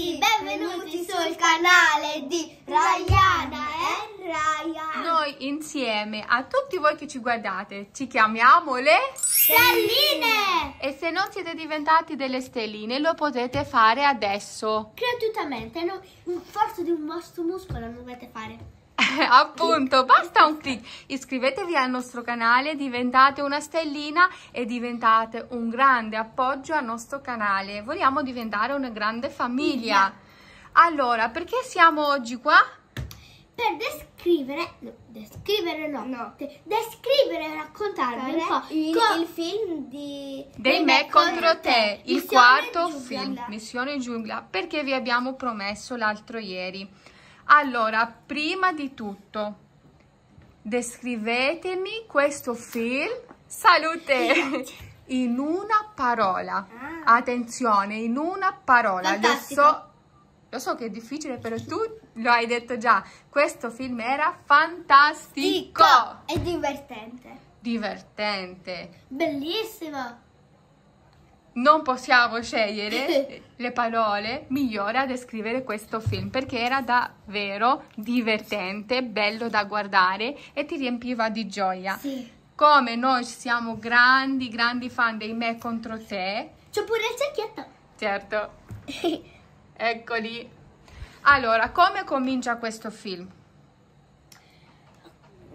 tutti, benvenuti sul canale di Rayana e eh? Ryan. Noi insieme a tutti voi che ci guardate ci chiamiamo le Stelline! E se non siete diventati delle stelline lo potete fare adesso. Gratuitamente, no? in forza di un vostro muscolo lo dovete fare. appunto basta un clic iscrivetevi al nostro canale diventate una stellina e diventate un grande appoggio al nostro canale vogliamo diventare una grande famiglia allora perché siamo oggi qua? per descrivere no, descrivere no, no. descrivere e raccontarvi un po' il, il film di dei me contro te, te. il quarto film Missione Giungla perché vi abbiamo promesso l'altro ieri allora, prima di tutto, descrivetemi questo film, salute, in una parola. Ah. Attenzione, in una parola. Lo so, lo so, che è difficile, però tu lo hai detto già. Questo film era fantastico. E divertente. Divertente. Bellissimo non possiamo scegliere le parole migliori a descrivere questo film perché era davvero divertente, bello da guardare e ti riempiva di gioia. Sì. Come noi siamo grandi, grandi fan dei Me contro te. C'è pure il cerchietto. Certo. Eccoli. Allora, come comincia questo film?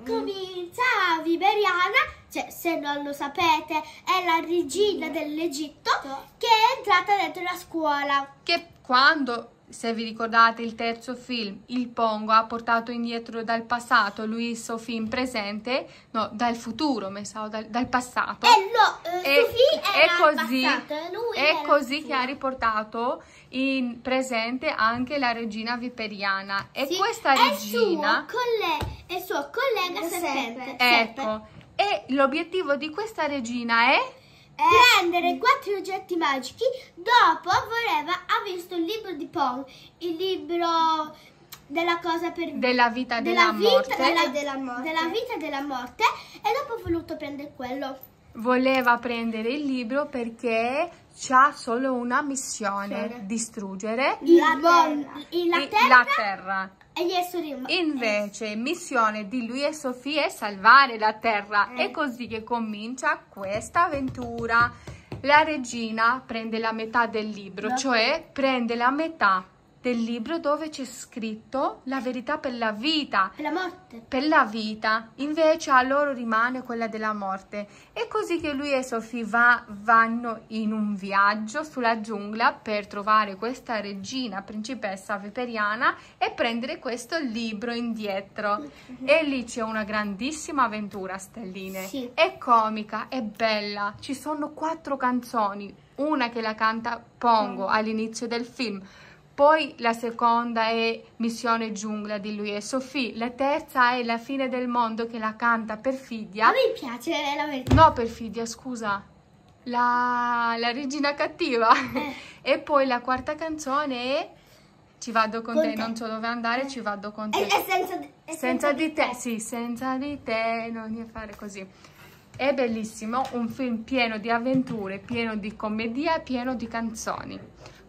comincia a Viberiana, cioè se non lo sapete è la regina dell'Egitto che è entrata dentro la scuola. Che quando? se vi ricordate il terzo film, il Pongo ha portato indietro dal passato lui Sophie in presente, no, dal futuro, pensavo, dal, dal passato. Eh no, eh, e, e così, passato, eh, è così che ha riportato in presente anche la regina viperiana. E sì, questa regina... È il suo collega serpente. Ecco, e l'obiettivo di questa regina è eh. prendere quattro oggetti magici. Dopo voleva, ha visto il libro di Pong, il libro della cosa per della vita della, della vita, morte della, della morte della vita della morte e dopo ha voluto prendere quello voleva prendere il libro perché ha solo una missione, C'era. distruggere la, ter- la, terra. la terra. Invece, missione di lui e Sofia è salvare la terra. Eh. È così che comincia questa avventura. La regina prende la metà del libro, no. cioè prende la metà del libro dove c'è scritto la verità per la vita. Per la morte. Per la vita. Invece a loro rimane quella della morte. È così che lui e Sophie va, vanno in un viaggio sulla giungla per trovare questa regina, principessa viperiana e prendere questo libro indietro. E lì c'è una grandissima avventura, Stelline. Sì. È comica, è bella. Ci sono quattro canzoni. Una che la canta Pongo mm. all'inizio del film, poi la seconda è Missione giungla di lui e Sophie. La terza è La fine del mondo che la canta Perfidia. A me piace la verità. No, Perfidia, scusa. La, la regina cattiva. Eh. e poi la quarta canzone è Ci vado con, con te. te. non so dove andare, eh. ci vado con te. E, e senza, e senza, senza di, di te. te. Sì, senza di te non è fare così. È bellissimo, un film pieno di avventure, pieno di commedia, pieno di canzoni.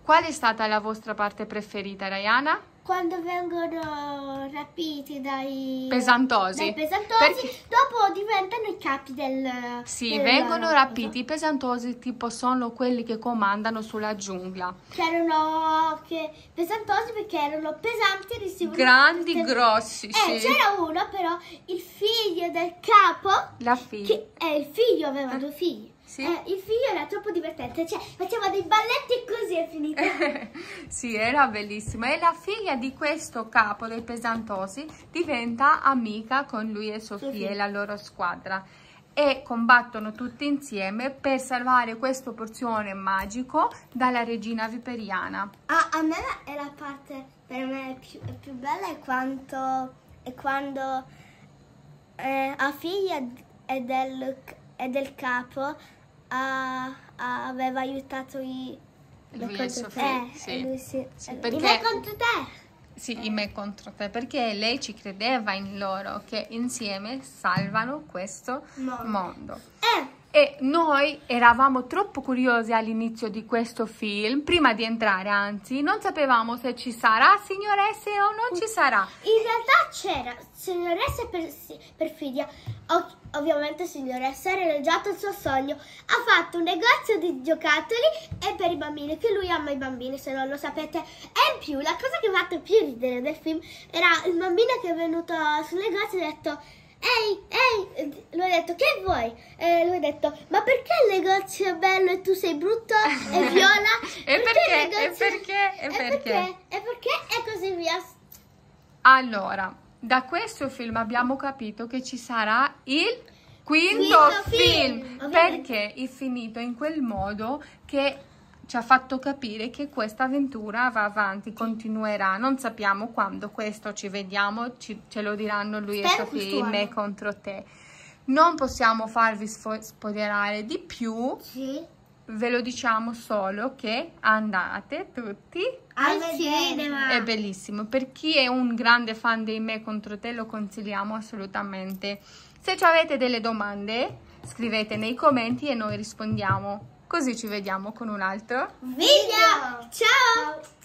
Qual è stata la vostra parte preferita, Rayana? Quando vengono rapiti dai pesantosi, dai pesantosi Perché... dopo diventano i capi del... Sì, del... vengono rapiti, i pesantosi tipo sono quelli che comandano sulla giungla. Che erano che... pesantosi perché erano pesanti e ricevono... Grandi, tutte... grossi, eh, sì. c'era uno però, il figlio del capo... La figlia. Che... Eh, il figlio aveva eh. due figli sì? Eh, il figlio era troppo divertente, cioè faceva dei balletti e così è finita. sì, era bellissimo. E la figlia di questo capo dei Pesantosi diventa amica con lui e Sofia e la loro squadra e combattono tutti insieme per salvare questo porzione magico dalla regina viperiana. Ah, a me è la parte per me più, più bella è, quanto, è quando eh, a figlia è del, è del capo a, a, aveva aiutato i... Lui e Sofì, te. Eh, sì. Lui si... sì perché... me contro te. Sì, i eh. me contro te, perché lei ci credeva in loro che insieme salvano questo mondo. mondo. Eh. E noi eravamo troppo curiosi all'inizio di questo film, prima di entrare anzi, non sapevamo se ci sarà signoresse o non ci sarà. In realtà c'era signoresse per, perfidia, okay ovviamente signoressa, ha elogiato il suo sogno. Ha fatto un negozio di giocattoli e per i bambini, che lui ama i bambini se non lo sapete. E in più, la cosa che mi ha fatto più ridere del film era il bambino che è venuto sul negozio e ha detto Ehi, ehi, lui ha detto che vuoi? E lui ha detto ma perché il negozio è bello e tu sei brutto e viola? e perché? perché, negozio... e perché? E perché? E perché? E così via. Allora, da questo film abbiamo capito che ci sarà il quinto, quinto film, film. Ah, perché è finito in quel modo che ci ha fatto capire che questa avventura va avanti, continuerà. Non sappiamo quando questo ci vediamo, ci, ce lo diranno lui Spero e Sofì, me contro te. Non possiamo farvi spo spoilerare di più. Sì ve lo diciamo solo che andate tutti al cinema. È bellissimo. Per chi è un grande fan dei Me contro te lo consigliamo assolutamente. Se avete delle domande scrivete nei commenti e noi rispondiamo. Così ci vediamo con un altro video. Ciao! Ciao.